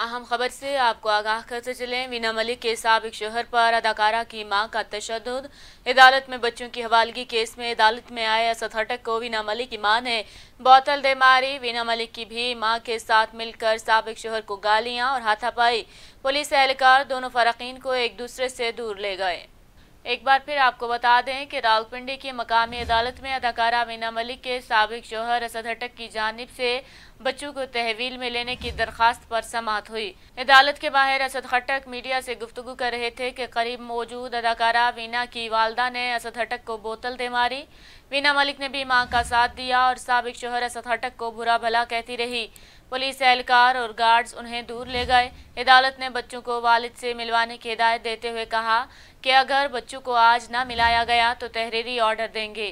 अहम खबर से आपको आगाह करते चले वीना मलिक के सबक शोहर पर अदाकारा की मां का तशद अदालत में बच्चों की हवालगी केस में अदालत में आए असद हटक को वीना मलिक की मां ने बोतल दे मारी वीना मलिक की भी मां के साथ मिलकर सबक शोहर को गालियां और हाथापाई पुलिस एहलकार दोनों फरकीन को एक दूसरे से दूर ले गए एक बार फिर आपको बता दें कि रावलपिंडी की मकामी अदालत में अदाकारा मीना मलिक के सबक शोहर असद हटक की जानब से बच्चों को तहवील में लेने की दरख्वास्त पर समात हुई अदालत के बाहर असद हटक मीडिया से गुफ्तु कर रहे थे कि करीब मौजूद अदाकारा वीना की वालदा ने असद हटक को बोतल दे मारी वीना मलिक ने भी मां का साथ दिया और सबक शोहर असद हटक को बुरा भला कहती रही पुलिस एहलकार और गार्ड्स उन्हें दूर ले गए अदालत ने बच्चों को वालिद से मिलवाने की हिदायत देते हुए कहा कि अगर बच्चों को आज ना मिलाया गया तो तहरीरी ऑर्डर देंगे